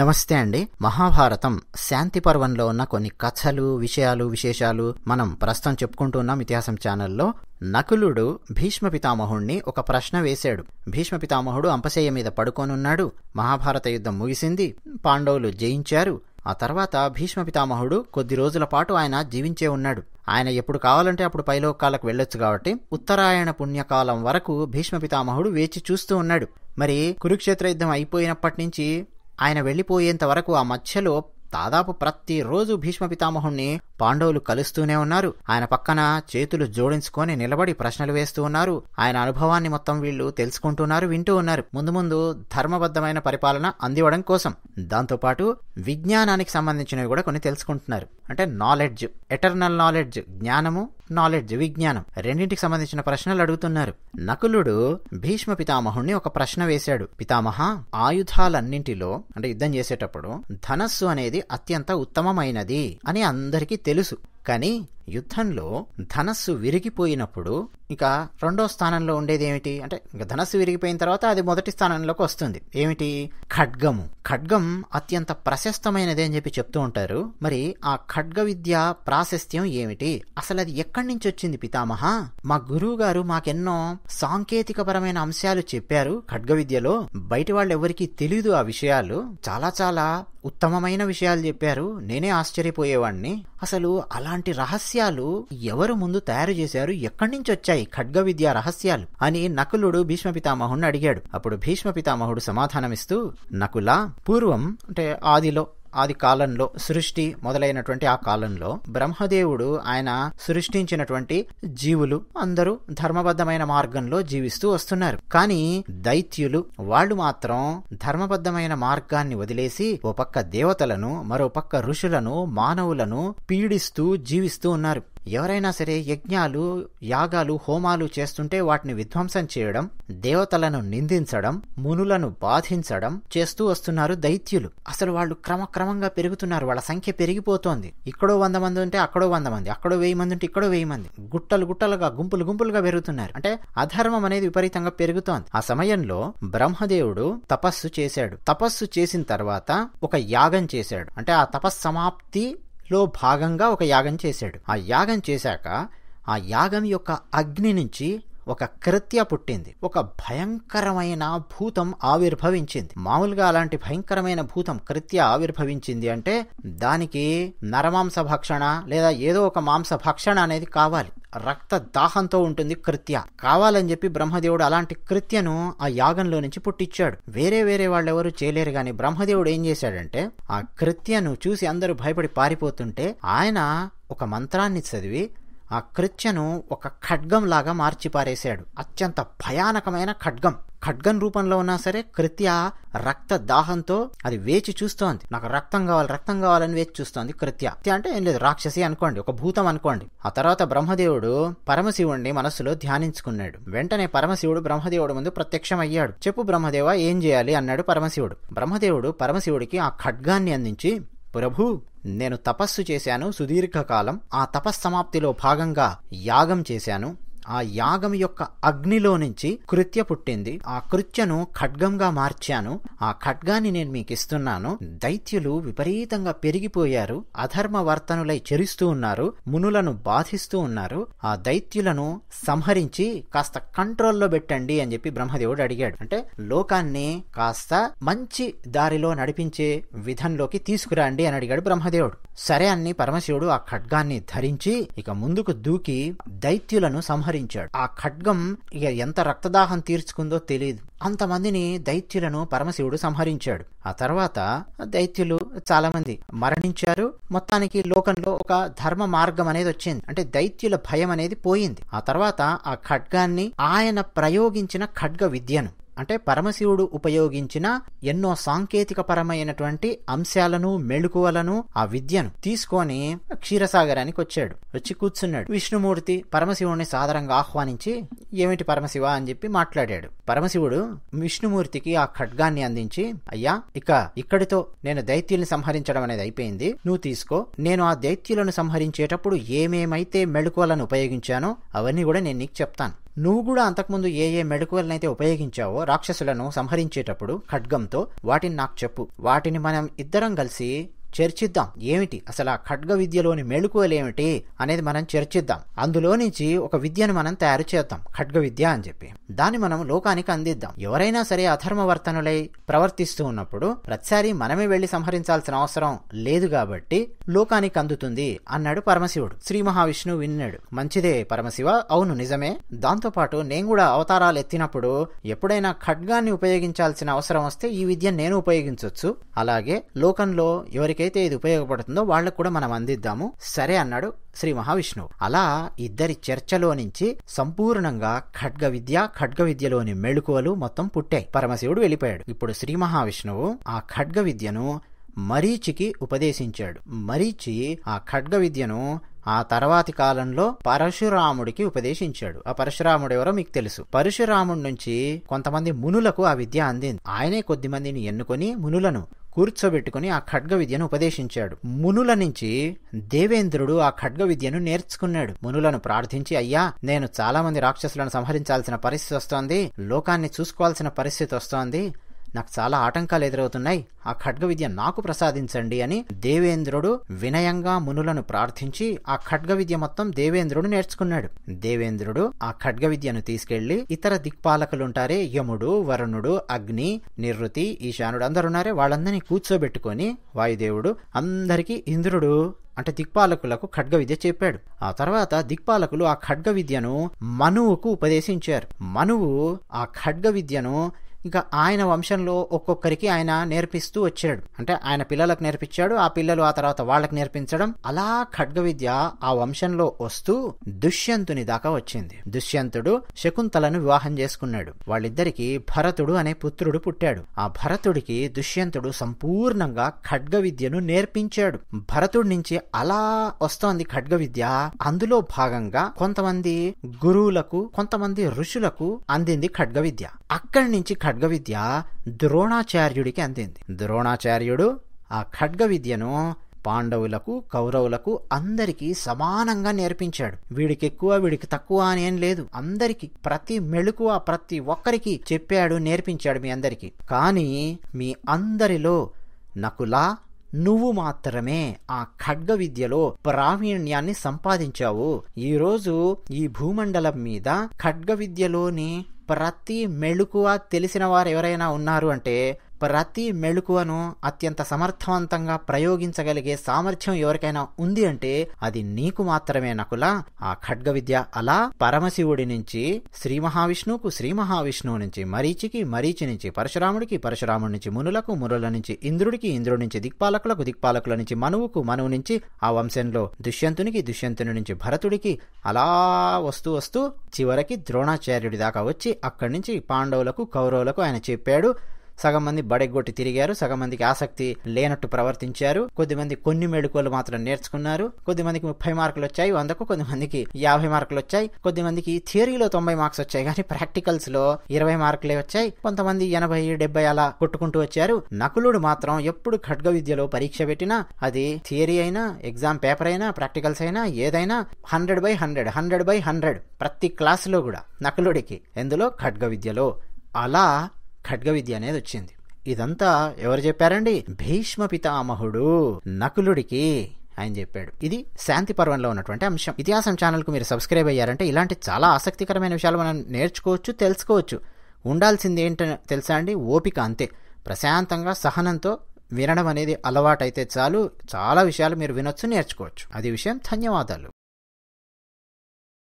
నమస్తే అండి మహాభారతం శాంతి పర్వంలో ఉన్న కొన్ని కథలు విషయాలు విశేషాలు మనం ప్రస్తుతం చెప్పుకుంటున్నాం ఇతిహాసం ఛానల్లో నకులుడు భీష్మ పితామహుణ్ణి ఒక ప్రశ్న వేశాడు భీష్మ పితామహుడు అంపశయ్య మీద పడుకోనున్నాడు మహాభారత యుద్ధం ముగిసింది పాండవులు జయించారు ఆ తర్వాత భీష్మ పితామహుడు కొద్ది రోజుల పాటు ఆయన జీవించే ఉన్నాడు ఆయన ఎప్పుడు కావాలంటే అప్పుడు పైలోకాలకు వెళ్ళొచ్చు కాబట్టి ఉత్తరాయణ పుణ్యకాలం వరకు భీష్మ పితామహుడు వేచి చూస్తూ ఉన్నాడు మరి కురుక్షేత్ర యుద్ధం అయిపోయినప్పటి నుంచి ఆయన వెళ్లిపోయేంత వరకు ఆ మధ్యలో దాదాపు ప్రతిరోజు భీష్మ పితామహుణ్ణి పాండవులు కలుస్తూనే ఉన్నారు ఆయన పక్కన చేతులు జోడించుకొని నిలబడి ప్రశ్నలు వేస్తూ ఉన్నారు ఆయన అనుభవాన్ని మొత్తం వీళ్ళు తెలుసుకుంటున్నారు వింటూ ఉన్నారు ముందు ముందు ధర్మబద్ధమైన పరిపాలన అందివ్వడం కోసం దాంతోపాటు విజ్ఞానానికి సంబంధించినవి కూడా కొన్ని తెలుసుకుంటున్నారు అంటే నాలెడ్జ్ ఎటర్నల్ నాలెడ్జ్ జ్ఞానము నాలెడ్జ్ విజ్ఞానం రెండింటికి సంబంధించిన ప్రశ్నలు అడుగుతున్నారు నకులుడు భీష్మ పితామహుణ్ణి ఒక ప్రశ్న వేశాడు పితామహ ఆయుధాలన్నింటిలో అంటే యుద్ధం చేసేటప్పుడు ధనస్సు అనేది అత్యంత ఉత్తమమైనది అని అందరికీ తెలుసు కానీ యుద్ధంలో ధనస్సు విరిగిపోయినప్పుడు ఇక రెండో స్థానంలో ఉండేది ఏమిటి అంటే ఇక ధనస్సు విరిగిపోయిన తర్వాత అది మొదటి స్థానంలోకి వస్తుంది ఏమిటి ఖడ్గము ఖడ్గం అత్యంత ప్రశస్తమైనది అని చెప్పి చెప్తూ ఉంటారు మరి ఆ ఖడ్గ విద్య ప్రాశస్త్యం ఏమిటి అసలు అది ఎక్కడి నుంచి వచ్చింది పితామహ మా గురువు గారు మాకెన్నో సాంకేతికపరమైన అంశాలు చెప్పారు ఖడ్గ విద్యలో బయట వాళ్ళు ఎవరికీ తెలియదు ఆ విషయాలు చాలా చాలా ఉత్తమమైన విషయాలు చెప్పారు నేనే ఆశ్చర్యపోయేవాడిని అసలు అలాంటి రహస్యాలు ఎవరు ముందు తయారు చేశారు ఎక్కడి నుంచి వచ్చాయి ఖడ్గ విద్యా రహస్యాలు అని నకులుడు భీష్మ పితామహుడిని అడిగాడు అప్పుడు భీష్మ పితామహుడు సమాధానమిస్తూ నకుల పూర్వం అంటే ఆదిలో ఆది కాలంలో సృష్టి మొదలైనటువంటి ఆ కాలంలో బ్రహ్మదేవుడు ఆయన సృష్టించినటువంటి జీవులు అందరూ ధర్మబద్ధమైన మార్గంలో జీవిస్తూ వస్తున్నారు కానీ దైత్యులు వాళ్ళు మాత్రం ధర్మబద్ధమైన మార్గాన్ని వదిలేసి ఓ పక్క దేవతలను మరో పక్క ఋషులను మానవులను పీడిస్తూ జీవిస్తూ ఉన్నారు ఎవరైనా సరే యజ్ఞాలు యాగాలు హోమాలు చేస్తుంటే వాటిని విధ్వంసం చేయడం దేవతలను నిందించడం మునులను బాధించడం చేస్తూ వస్తున్నారు దైత్యులు అసలు వాళ్ళు క్రమక్రమంగా పెరుగుతున్నారు వాళ్ళ సంఖ్య పెరిగిపోతోంది ఇక్కడో వంద మంది ఉంటే అక్కడో వంద మంది అక్కడో వెయ్యి మంది ఉంటే ఇక్కడో వెయ్యి మంది గుట్టలు గుట్టలుగా గుంపులు గుంపులుగా పెరుగుతున్నారు అంటే అధర్మం అనేది విపరీతంగా పెరుగుతోంది ఆ సమయంలో బ్రహ్మదేవుడు తపస్సు చేశాడు తపస్సు చేసిన తర్వాత ఒక యాగం చేశాడు అంటే ఆ తపస్సమాప్తి లో భాగంగా ఒక యాగం చేశాడు ఆ యాగం చేశాక ఆ యాగం యొక్క అగ్ని నుంచి ఒక కృత్య పుట్టింది ఒక భయంకరమైన భూతం ఆవిర్భవించింది మామూలుగా అలాంటి భయంకరమైన భూతం కృత్య ఆవిర్భవించింది అంటే దానికి నరమాంస భక్షణ లేదా ఏదో ఒక మాంస భక్షణ అనేది కావాలి రక్త దాహంతో ఉంటుంది కృత్య కావాలని చెప్పి బ్రహ్మదేవుడు అలాంటి కృత్యను ఆ యాగంలో నుంచి పుట్టించాడు వేరే వేరే వాళ్ళెవరూ చేయలేరు గాని బ్రహ్మదేవుడు ఏం చేశాడంటే ఆ కృత్యను చూసి అందరూ భయపడి పారిపోతుంటే ఆయన ఒక మంత్రాన్ని చదివి ఆ కృత్యను ఒక ఖడ్గం లాగా మార్చి పారేశాడు అత్యంత భయానకమైన ఖడ్గం ఖడ్గన్ రూపంలో ఉన్నా సరే కృత్య రక్త దాహంతో అది వేచి చూస్తోంది నాకు రక్తం కావాలి రక్తం కావాలని వేచి చూస్తోంది కృత్య అంటే ఏం లేదు రాక్షసి అనుకోండి ఒక భూతం అనుకోండి ఆ తర్వాత బ్రహ్మదేవుడు పరమశివుణ్ణి మనస్సులో ధ్యానించుకున్నాడు వెంటనే పరమశివుడు బ్రహ్మదేవుడు ముందు ప్రత్యక్షం అయ్యాడు చెప్పు బ్రహ్మదేవ ఏం చేయాలి అన్నాడు పరమశివుడు బ్రహ్మదేవుడు పరమశివుడికి ఆ ఖడ్గాన్ని అందించి ప్రభు నేను తపస్సు చేశాను సుదీర్ఘకాలం ఆ తపస్సమాప్తిలో భాగంగా యాగం చేశాను ఆ యాగం యొక్క అగ్నిలో నుంచి కృత్య పుట్టింది ఆ కృత్యను ఖడ్గంగా మార్చాను ఆ ఖడ్గాన్ని నేను మీకు ఇస్తున్నాను దైత్యులు విపరీతంగా పెరిగిపోయారు అధర్మ వర్తనులై చెరుస్తూ ఉన్నారు మునులను బాధిస్తూ ఉన్నారు ఆ దైత్యులను సంహరించి కాస్త కంట్రోల్లో పెట్టండి అని చెప్పి బ్రహ్మదేవుడు అడిగాడు అంటే లోకాన్ని కాస్త మంచి దారిలో నడిపించే విధంలోకి తీసుకురండి అని అడిగాడు బ్రహ్మదేవుడు సరే అన్ని పరమశివుడు ఆ ఖడ్గాన్ని ధరించి ఇక ముందుకు దూకి దైత్యులను సంహరి సంహరించాడు ఆ ఖడ్గం ఇక ఎంత రక్తదాహం తీర్చుకుందో తెలియదు అంతమందిని దైత్యులను పరమశివుడు సంహరించాడు ఆ తర్వాత దైత్యులు చాలామంది మరణించారు మొత్తానికి లోకంలో ఒక ధర్మ మార్గం అనేది వచ్చింది అంటే దైత్యుల భయం అనేది పోయింది ఆ తర్వాత ఆ ఖడ్గాన్ని ఆయన ప్రయోగించిన ఖడ్గ విద్యను అంటే పరమశివుడు ఉపయోగించిన ఎన్నో సాంకేతిక పరమైనటువంటి అంశాలను మెళుకువలను ఆ విద్యను తీసుకొని క్షీరసాగరానికి వచ్చాడు వచ్చి కూర్చున్నాడు విష్ణుమూర్తి పరమశివుణ్ణి సాధారణంగా ఆహ్వానించి ఏమిటి పరమశివ అని చెప్పి మాట్లాడాడు పరమశివుడు విష్ణుమూర్తికి ఆ ఖడ్గాన్ని అందించి అయ్యా ఇక ఇక్కడితో నేను దైత్యుల్ని సంహరించడం అనేది అయిపోయింది నువ్వు తీసుకో నేను ఆ దైత్యులను సంహరించేటప్పుడు ఏమేమైతే మెళుకువలను ఉపయోగించానో అవన్నీ కూడా నేను నీకు చెప్తాను నువ్వు కూడా అంతకుముందు ఏ ఏ మెళుకువలనైతే ఉపయోగించావో రాక్షసులను సంహరించేటప్పుడు ఖడ్గంతో వాటిని నాకు చెప్పు వాటిని మనం ఇద్దరం కలిసి చర్చిద్దాం ఏమిటి అసలు ఆ ఖడ్గ విద్యలోని మెళుకువలేమిటి అనేది మనం చర్చిద్దాం అందులో నుంచి ఒక విద్యను మనం తయారు చేద్దాం ఖడ్గ విద్య అని చెప్పి దాన్ని మనం లోకానికి అందిద్దాం ఎవరైనా సరే అధర్మ వర్తనులై ప్రవర్తిస్తూ ఉన్నప్పుడు ప్రతిసారి మనమే వెళ్లి సంహరించాల్సిన అవసరం లేదు కాబట్టి లోకానికి అందుతుంది అన్నాడు పరమశివుడు శ్రీ మహావిష్ణువు విన్నాడు మంచిదే పరమశివ అవును నిజమే దాంతోపాటు నేను కూడా అవతారాలు ఎత్తినప్పుడు ఎప్పుడైనా ఖడ్గాన్ని ఉపయోగించాల్సిన అవసరం వస్తే ఈ విద్యను నేను ఉపయోగించవచ్చు అలాగే లోకంలో ఎవరికైతే ఏదైతే ఇది ఉపయోగపడుతుందో వాళ్ళకు కూడా మనం అందిద్దాము సరే అన్నాడు శ్రీ మహావిష్ణువు అలా ఇద్దరి చర్చలో నుంచి సంపూర్ణంగా ఖడ్గ విద్య ఖడ్గ విద్యలోని మెళుకువలు మొత్తం పుట్టాయి పరమశివుడు వెళ్ళిపోయాడు ఇప్పుడు శ్రీ మహావిష్ణువు ఆ ఖడ్గ విద్యను మరీచికి ఉపదేశించాడు మరీచి ఆ ఖడ్గ విద్యను ఆ తర్వాతి కాలంలో పరశురాముడికి ఉపదేశించాడు ఆ పరశురాముడు ఎవరో మీకు తెలుసు పరశురాముడి నుంచి కొంతమంది మునులకు ఆ విద్య అందింది ఆయనే కొద్ది మందిని ఎన్నుకొని మునులను కూర్చోబెట్టుకుని ఆ ఖడ్గ విద్యను ఉపదేశించాడు మునుల నుంచి దేవేంద్రుడు ఆ ఖడ్గ విద్యను నేర్చుకున్నాడు మునులను ప్రార్థించి అయ్యా నేను చాలా మంది రాక్షసులను సంహరించాల్సిన పరిస్థితి వస్తోంది లోకాన్ని చూసుకోవాల్సిన పరిస్థితి వస్తోంది నాకు చాలా ఆటంకాలు ఎదురవుతున్నాయి ఆ ఖడ్గ విద్య నాకు ప్రసాదించండి అని దేవేంద్రుడు వినయంగా మునులను ప్రార్థించి ఆ ఖడ్గ విద్య మొత్తం దేవేంద్రుడు నేర్చుకున్నాడు దేవేంద్రుడు ఆ ఖడ్గ విద్యను తీసుకెళ్లి ఇతర దిక్పాలకులుంటారే యముడు వరుణుడు అగ్ని నిర్వృతి ఈశానుడు అందరున్నారే వాళ్ళందరినీ కూర్చోబెట్టుకొని వాయుదేవుడు అందరికీ ఇంద్రుడు అంటే దిక్పాలకులకు ఖడ్గ విద్య చెప్పాడు ఆ తర్వాత దిక్పాలకులు ఆ ఖడ్గ విద్యను మనువుకు ఉపదేశించారు మనువు ఆ ఖడ్గ విద్యను ఇంకా ఆయన వంశంలో ఒక్కొక్కరికి ఆయన నేర్పిస్తూ వచ్చాడు అంటే ఆయన పిల్లలకు నేర్పించాడు ఆ పిల్లలు ఆ తర్వాత వాళ్ళకి నేర్పించడం అలా ఖడ్గ విద్య ఆ వంశంలో వస్తూ దుష్యంతుని దాకా వచ్చింది దుష్యంతుడు శకుంతలను వివాహం చేసుకున్నాడు వాళ్ళిద్దరికి భరతుడు అనే పుత్రుడు పుట్టాడు ఆ భరతుడికి దుష్యంతుడు సంపూర్ణంగా ఖడ్గ విద్యను నేర్పించాడు భరతుడి నుంచి అలా వస్తోంది ఖడ్గ విద్య అందులో భాగంగా కొంతమంది గురువులకు కొంతమంది ఋషులకు అందింది ఖడ్గ విద్య అక్కడి నుంచి ఖడ్ ఖడ్గవిద్య ద్రోణాచార్యుడికి అందింది ద్రోణాచార్యుడు ఆ ఖడ్గ విద్యను పాండవులకు కౌరవులకు అందరికీ సమానంగా నేర్పించాడు వీడికి ఎక్కువ వీడికి తక్కువ అని ఏం లేదు అందరికీ ప్రతి మెళుకువ ప్రతి ఒక్కరికి చెప్పాడు నేర్పించాడు మీ అందరికీ కానీ మీ అందరిలో నకులా నువ్వు మాత్రమే ఆ ఖడ్గ విద్యలో ప్రావీణ్యాన్ని సంపాదించావు ఈరోజు ఈ భూమండలం మీద ఖడ్గ విద్యలోని ప్రతి మెళుకువ తెలిసిన వారు ఎవరైనా ఉన్నారు అంటే ప్రతి మెళుకువను అత్యంత సమర్థవంతంగా ప్రయోగించగలిగే సామర్థ్యం ఎవరికైనా ఉంది అంటే అది నీకు మాత్రమే నకుల ఆ ఖడ్గ విద్య అలా పరమశివుడి నుంచి శ్రీ మహావిష్ణువుకు శ్రీ మహావిష్ణువు నుంచి మరీచికి మరీచి నుంచి పరశురాముడికి పరశురాముడి నుంచి మునులకు మునుల నుంచి ఇంద్రుడికి ఇంద్రుడి నుంచి దిక్పాలకులకు దిక్పాలకుల నుంచి మనువుకు మనువు నుంచి ఆ వంశంలో దుష్యంతునికి దుష్యంతుని నుంచి భరతుడికి అలా వస్తూ వస్తూ చివరికి ద్రోణాచార్యుడి దాకా వచ్చి అక్కడి నుంచి పాండవులకు కౌరవులకు ఆయన చెప్పాడు సగం మంది బడెగ్గొట్టి తిరిగారు సగం మందికి ఆసక్తి లేనట్టు ప్రవర్తించారు కొద్దిమంది కొన్ని మెళుకువలు మాత్రం నేర్చుకున్నారు కొద్దిమందికి ముప్పై మార్కులు వచ్చాయి వందకు మందికి యాభై మార్కులు వచ్చాయి కొద్దిమందికి థియరీలో తొంభై మార్క్స్ వచ్చాయి కానీ ప్రాక్టికల్స్ లో ఇరవై మార్కులే వచ్చాయి కొంతమంది ఎనభై డెబ్బై అలా కొట్టుకుంటూ వచ్చారు నకులుడు మాత్రం ఎప్పుడు ఖడ్గ విద్యలో పరీక్ష పెట్టినా అది థియరీ అయినా ఎగ్జామ్ పేపర్ అయినా ప్రాక్టికల్స్ అయినా ఏదైనా hundred by hundred hundred by hundred ప్రతి క్లాసులో కూడా నకులుడికి ఎందులో ఖడ్గ విద్యలో అలా ఖడ్గ విద్య అనేది వచ్చింది ఇదంతా ఎవరు చెప్పారండి భీష్మ పితామహుడు నకులుడికి ఆయన చెప్పాడు ఇది శాంతి పర్వంలో ఉన్నటువంటి అంశం ఇతిహాసం ఛానల్కు మీరు సబ్స్క్రైబ్ అయ్యారంటే ఇలాంటి చాలా ఆసక్తికరమైన విషయాలు మనం నేర్చుకోవచ్చు తెలుసుకోవచ్చు ఉండాల్సింది ఏంటో తెలుసా అండి ఓపిక అంతే ప్రశాంతంగా సహనంతో వినడం అనేది అలవాటైతే చాలు చాలా విషయాలు మీరు వినొచ్చు నేర్చుకోవచ్చు అది విషయం ధన్యవాదాలు